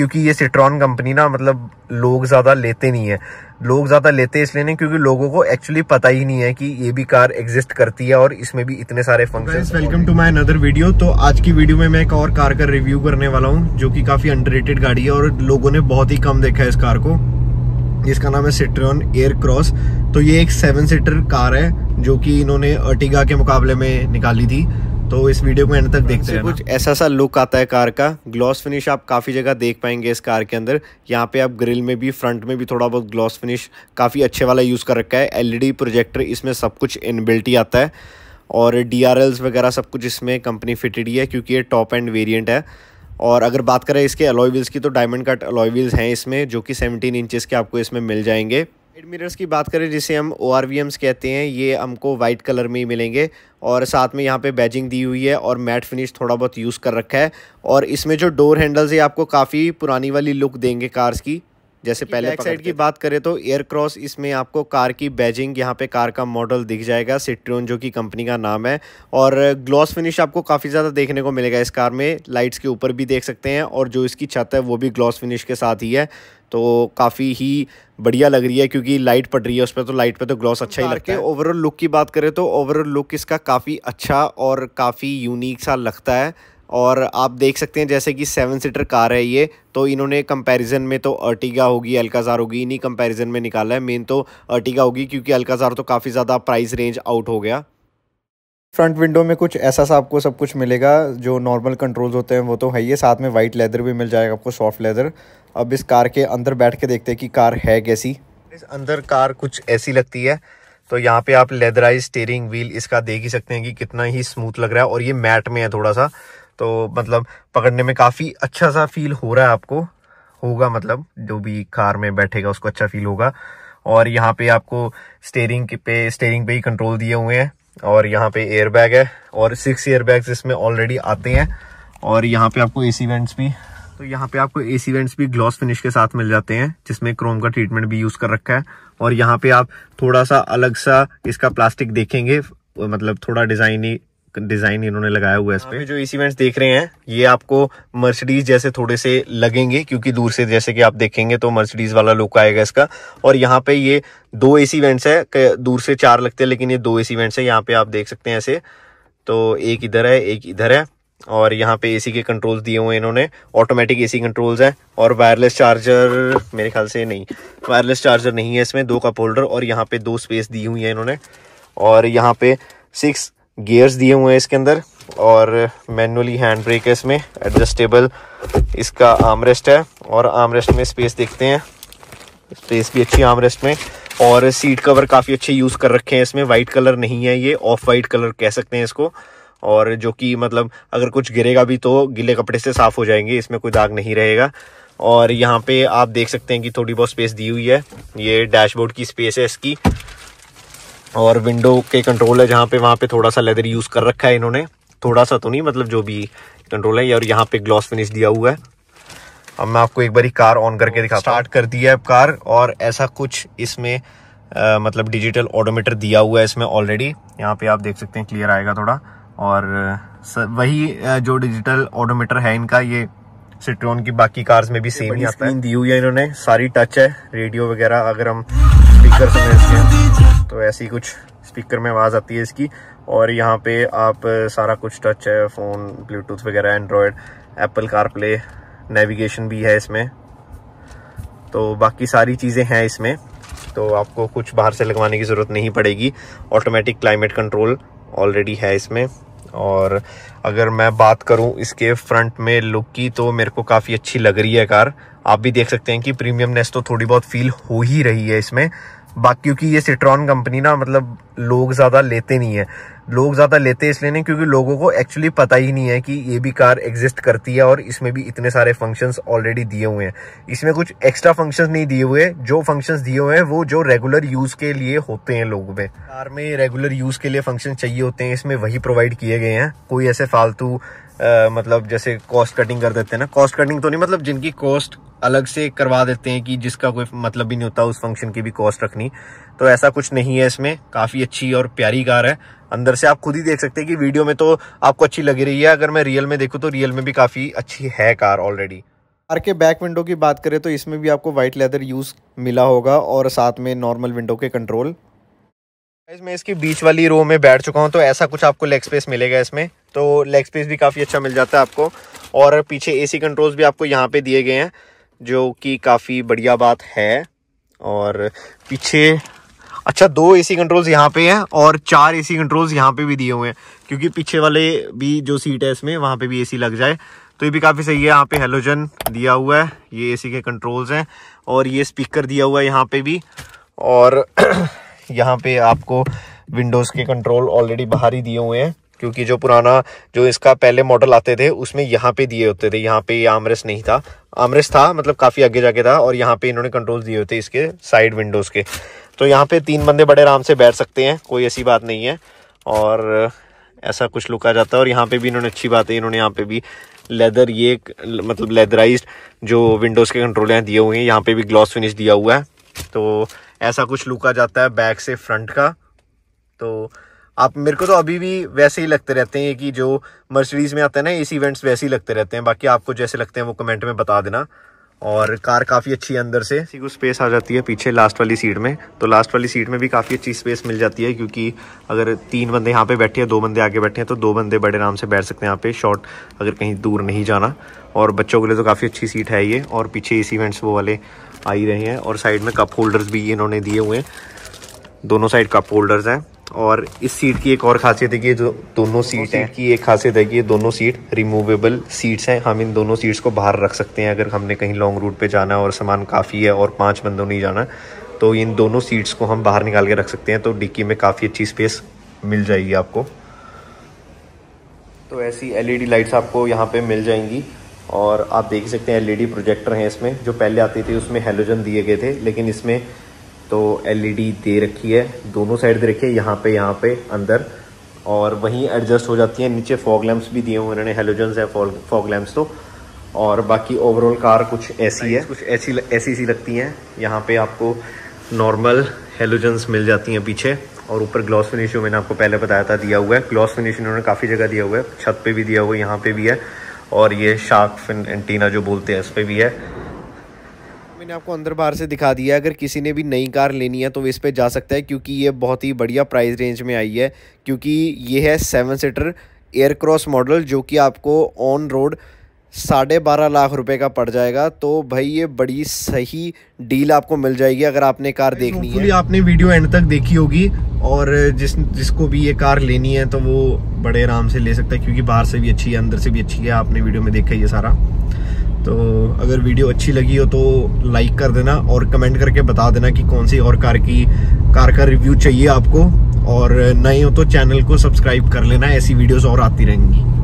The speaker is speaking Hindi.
क्योंकि ये सिट्रॉन कंपनी ना मतलब लोग ज़्यादा लेते नहीं है लोग ज़्यादा लेते इसलिए नहीं क्योंकि लोगों को एक्चुअली पता ही नहीं है कि ये भी कार एग्जिस्ट करती है और इसमें भी इतने सारे function welcome to my another video तो आज की वीडियो में मैं एक और कार का रिव्यू करने वाला हूँ जो की काफ़ी अंडर गाड़ी है और लोगों ने बहुत ही कम देखा है इस कार को जिसका नाम है सिट्रॉन एयर क्रॉस तो ये एक सेवन सीटर कार है जो कि इन्होंने अर्टिगा के मुकाबले में निकाली थी तो इस वीडियो को एंड तक देखते हैं कुछ ऐसा सा लुक आता है कार का ग्लॉस फिनिश आप काफ़ी जगह देख पाएंगे इस कार के अंदर यहाँ पे आप ग्रिल में भी फ्रंट में भी थोड़ा बहुत ग्लॉस फिनिश काफ़ी अच्छे वाला यूज़ कर रखा है एलईडी प्रोजेक्टर इसमें सब कुछ इनबिल्ट ही आता है और डी वगैरह सब कुछ इसमें कंपनी फिटेड ही है क्योंकि ये टॉप एंड वेरियंट है और अगर बात करें इसके अलॉय व्हील्स की तो डायमंड कट अलॉय व्हील्स हैं इसमें जो कि 17 इंचेस के आपको इसमें मिल जाएंगे मिरर्स की बात करें जिसे हम ओ कहते हैं ये हमको वाइट कलर में ही मिलेंगे और साथ में यहाँ पे बैजिंग दी हुई है और मैट फिनिश थोड़ा बहुत यूज़ कर रखा है और इसमें जो डोर हैंडल्स है आपको काफ़ी पुरानी वाली लुक देंगे कार्स की जैसे पहले बैक साइड की बात करें तो एयर क्रॉस इसमें आपको कार की बैजिंग यहाँ पे कार का मॉडल दिख जाएगा सिट्रियन जो कि कंपनी का नाम है और ग्लॉस फिनिश आपको काफ़ी ज़्यादा देखने को मिलेगा इस कार में लाइट्स के ऊपर भी देख सकते हैं और जो इसकी छत है वो भी ग्लॉस फिनिश के साथ ही है तो काफ़ी ही बढ़िया लग रही है क्योंकि लाइट पड़ रही है उस पर तो लाइट पर तो ग्लॉस अच्छा ही लगता है ओवरऑल लुक की बात करें तो ओवरऑल लुक इसका काफ़ी अच्छा और काफ़ी यूनिक सा लगता है और आप देख सकते हैं जैसे कि सेवन सीटर कार है ये तो इन्होंने कंपैरिजन में तो अर्टिगा होगी अल्काज़ार होगी इन्हीं कंपैरिजन में निकाला है मेन तो अर्टिगा होगी क्योंकि अल्काज़ार तो काफ़ी ज़्यादा प्राइस रेंज आउट हो गया फ्रंट विंडो में कुछ ऐसा सा आपको सब कुछ मिलेगा जो नॉर्मल कंट्रोल्स होते हैं वो तो है ही है साथ में वाइट लेदर भी मिल जाएगा आपको सॉफ्ट लेदर अब इस कार के अंदर बैठ के देखते हैं कि कार है कैसी इस अंदर कार कुछ ऐसी लगती है तो यहाँ पे आप लेदराइज स्टेयरिंग व्हील इसका देख ही सकते हैं कि कितना ही स्मूथ लग रहा है और ये मैट में है थोड़ा सा तो मतलब पकड़ने में काफ़ी अच्छा सा फील हो रहा है आपको होगा मतलब जो भी कार में बैठेगा उसको अच्छा फील होगा और यहाँ पे आपको स्टेयरिंग पे स्टेयरिंग पे ही कंट्रोल दिए हुए हैं और यहाँ पे एयर बैग है और सिक्स एयर बैग इसमें ऑलरेडी आते हैं और यहाँ पे आपको एसी वेंट्स भी तो यहाँ पे आपको एसी वेंट्स भी ग्लॉस फिनिश के साथ मिल जाते हैं जिसमें क्रोम का ट्रीटमेंट भी यूज़ कर रखा है और यहाँ पे आप थोड़ा सा अलग सा इसका प्लास्टिक देखेंगे मतलब थोड़ा डिज़ाइनी डिजाइन इन्होंने लगाया हुआ है इस हाँ, पे जो इवेंट्स देख रहे हैं ये आपको मर्सिडीज जैसे थोड़े से लगेंगे क्योंकि दूर से जैसे कि आप देखेंगे तो मर्सिडीज वाला लुक आएगा इसका और यहाँ पे ये दो एसी इवेंट्स है दूर से चार लगते हैं लेकिन ये दो एसी इवेंट्स है यहाँ पे आप देख सकते हैं ऐसे तो एक इधर है एक इधर है और यहाँ पे एसी के कंट्रोल्स दिए हुए इन्होंने ऑटोमेटिक एसी कंट्रोल्स है और वायरलेस चार्जर मेरे ख्याल से नहीं वायरलेस चार्जर नहीं है इसमें दो कप होल्डर और यहाँ पे दो स्पेस दी हुई है इन्होंने और यहाँ पे सिक्स गियर्स दिए हुए हैं इसके अंदर और मैनुअली हैंड ब्रेक है इसमें एडजस्टेबल इसका आमरेस्ट है और आमरेस्ट में स्पेस देखते हैं स्पेस भी अच्छी आमरेस्ट में और सीट कवर काफ़ी अच्छे यूज़ कर रखे हैं इसमें वाइट कलर नहीं है ये ऑफ वाइट कलर कह सकते हैं इसको और जो कि मतलब अगर कुछ गिरेगा भी तो गीले कपड़े से साफ़ हो जाएंगे इसमें कोई दाग नहीं रहेगा और यहाँ पे आप देख सकते हैं कि थोड़ी बहुत स्पेस दी हुई है ये डैशबोर्ड की स्पेस है इसकी और विंडो के कंट्रोल है जहाँ पे वहाँ पे थोड़ा सा लेदर यूज़ कर रखा है इन्होंने थोड़ा सा तो नहीं मतलब जो भी कंट्रोल है और यहाँ पे ग्लॉस फिनिश दिया हुआ है अब मैं आपको एक बारी कार ऑन करके तो दिखा स्टार्ट कर दिया है कार और ऐसा कुछ इसमें आ, मतलब डिजिटल ऑडोमीटर दिया हुआ है इसमें ऑलरेडी यहाँ पे आप देख सकते हैं क्लियर आएगा थोड़ा और वही जो डिजिटल ऑडोमीटर है इनका ये सिट्रोन की बाकी कार्स में भी सेम ही आता है दी हुई है इन्होंने सारी टच है रेडियो वगैरह अगर हम स्पीकर समझते हैं ऐसी कुछ स्पीकर में आवाज़ आती है इसकी और यहाँ पे आप सारा कुछ टच है फ़ोन ब्लूटूथ वगैरह एंड्रॉयड एप्पल कारप्ले नेविगेशन भी है इसमें तो बाकी सारी चीज़ें हैं इसमें तो आपको कुछ बाहर से लगवाने की ज़रूरत नहीं पड़ेगी ऑटोमेटिक क्लाइमेट कंट्रोल ऑलरेडी है इसमें और अगर मैं बात करूं इसके फ्रंट में लुक की तो मेरे को काफ़ी अच्छी लग रही है कार आप भी देख सकते हैं कि प्रीमियमनेस तो थोड़ी बहुत फील हो ही रही है इसमें बाकी क्योंकि ये सिट्रॉन कंपनी ना मतलब लोग ज़्यादा लेते नहीं है लोग ज्यादा लेते इसलिए नहीं क्योंकि लोगों को एक्चुअली पता ही नहीं है कि ये भी कार एग्जिस्ट करती है और इसमें भी इतने सारे फंक्शंस ऑलरेडी दिए हुए हैं इसमें कुछ एक्स्ट्रा फंक्शंस नहीं दिए हुए जो फंक्शंस दिए हुए हैं वो जो रेगुलर यूज के लिए होते हैं लोगों में कार में रेगुलर यूज के लिए फंक्शन चाहिए होते हैं इसमें वही प्रोवाइड किए गए हैं कोई ऐसे फालतू मतलब जैसे कॉस्ट कटिंग कर देते हैं ना कॉस्ट कटिंग तो नहीं मतलब जिनकी कॉस्ट अलग से करवा देते हैं कि जिसका कोई मतलब भी नहीं होता उस फंक्शन की भी कॉस्ट रखनी तो ऐसा कुछ नहीं है इसमें काफ़ी अच्छी और प्यारी कार है अंदर से आप खुद ही देख सकते हैं कि वीडियो में तो आपको अच्छी लग रही है अगर मैं रियल में देखूँ तो रियल में भी काफ़ी अच्छी है कार ऑलरेडी कार के बैक विंडो की बात करें तो इसमें भी आपको वाइट लेदर यूज़ मिला होगा और साथ में नॉर्मल विंडो के कंट्रोल मैं इसकी बीच वाली रो में बैठ चुका हूँ तो ऐसा कुछ आपको लेग स्पेस मिलेगा इसमें तो लेग स्पेस भी काफ़ी अच्छा मिल जाता है आपको और पीछे एसी कंट्रोल्स भी आपको यहाँ पे दिए गए हैं जो कि काफ़ी बढ़िया बात है और पीछे अच्छा दो एसी कंट्रोल्स यहाँ पे हैं और चार एसी कंट्रोल्स यहाँ पे भी दिए हुए हैं क्योंकि पीछे वाले भी जो सीट है इसमें वहाँ पे भी एसी लग जाए तो ये भी काफ़ी सही है यहाँ पे हेलोजन दिया हुआ है ये एसी के कंट्रोल्स हैं और ये स्पीकर दिया हुआ है यहाँ पे भी और यहाँ पे आपको विंडोज़ के कंट्रोल ऑलरेडी बाहर ही दिए हुए हैं क्योंकि जो पुराना जो इसका पहले मॉडल आते थे उसमें यहाँ पे दिए होते थे यहाँ पे आमरेस नहीं था आमरेस था मतलब काफ़ी आगे जाके था और यहाँ पे इन्होंने कंट्रोल दिए होते इसके साइड विंडोज़ के तो यहाँ पे तीन बंदे बड़े आराम से बैठ सकते हैं कोई ऐसी बात नहीं है और ऐसा कुछ लुक आ जाता है और यहाँ पे भी इन्होंने अच्छी बात है इन्होंने यहाँ पे भी लेदर ये मतलब लेदराइज जो विंडोज़ के कंट्रोल हैं दिए हुए हैं यहाँ पे भी ग्लॉस फिनिश दिया हुआ है तो ऐसा कुछ लुक आ जाता है बैक से फ्रंट का तो आप मेरे को तो अभी भी वैसे ही लगते रहते हैं कि जो मर्सरीज में आते हैं ना एसी इवेंट्स वैसे ही लगते रहते हैं बाकी आपको जैसे लगते हैं वो कमेंट में बता देना और कार काफ़ी अच्छी है अंदर से इसी को स्पेस आ जाती है पीछे लास्ट वाली सीट में तो लास्ट वाली सीट में भी काफ़ी अच्छी स्पेस मिल जाती है क्योंकि अगर तीन बंदे यहाँ पे बैठे हैं दो बंदे आगे बैठे हैं तो दो बंदे बड़े आराम से बैठ सकते हैं यहाँ पे शॉर्ट अगर कहीं दूर नहीं जाना और बच्चों के लिए तो काफ़ी अच्छी सीट है ये और पीछे ए इवेंट्स वो वाले आ ही रहे हैं और साइड में कप होल्डर्स भी इन्होंने दिए हुए हैं दोनों साइड कप होल्डर्स हैं और इस सीट की एक और खासियत है कि जो दोनों सीट है की एक खासियत है कि ये दोनों सीट रिमूवेबल सीट्स हैं हम इन दोनों सीट्स को बाहर रख सकते हैं अगर हमने कहीं लॉन्ग रूट पे जाना और सामान काफ़ी है और पाँच बंदों नहीं जाना तो इन दोनों सीट्स को हम बाहर निकाल के रख सकते हैं तो डिक्की में काफ़ी अच्छी स्पेस मिल जाएगी आपको तो ऐसी एल लाइट्स e आपको यहाँ पर मिल जाएंगी और आप देख सकते हैं एल प्रोजेक्टर e हैं इसमें जो पहले आते थे उसमें हेलोजन दिए गए थे लेकिन इसमें तो एलईडी e दे रखी है दोनों साइड दे रखी है यहाँ पे यहाँ पे अंदर और वहीं एडजस्ट हो जाती है नीचे फॉग लैम्प्स भी दिए हुए उन्होंने हेलोजन्स है फॉग लैम्प्स तो और बाकी ओवरऑल कार कुछ ऐसी है कुछ ऐसी ऐसी सी लगती हैं यहाँ पे आपको नॉर्मल हेलोजन्स मिल जाती हैं पीछे और ऊपर ग्लॉस फिनिश मैंने आपको पहले बताया था दिया हुआ है ग्लॉस फिनिश इन्होंने काफ़ी जगह दिया हुआ है छत पे भी दिया हुआ है यहाँ पे भी है और ये शार्क फिन एंटीना जो बोलते हैं इस पर भी है मैंने आपको अंदर बाहर से दिखा दिया है अगर किसी ने भी नई कार लेनी है तो इस पर जा सकता है क्योंकि ये बहुत ही बढ़िया प्राइस रेंज में आई है क्योंकि ये है seven seater Aircross model जो कि आपको ऑन रोड साढ़े बारह लाख रुपए का पड़ जाएगा तो भाई ये बड़ी सही डील आपको मिल जाएगी अगर आपने कार देखनी है आपने वीडियो एंड तक देखी होगी और जिस जिसको भी ये कार लेनी है तो वो बड़े आराम से ले सकता है क्योंकि बाहर से भी अच्छी है अंदर से भी अच्छी है आपने वीडियो में देखा ये सारा तो अगर वीडियो अच्छी लगी हो तो लाइक कर देना और कमेंट करके बता देना कि कौन सी और कार की कार का रिव्यू चाहिए आपको और नए हो तो चैनल को सब्सक्राइब कर लेना ऐसी वीडियोस और आती रहेंगी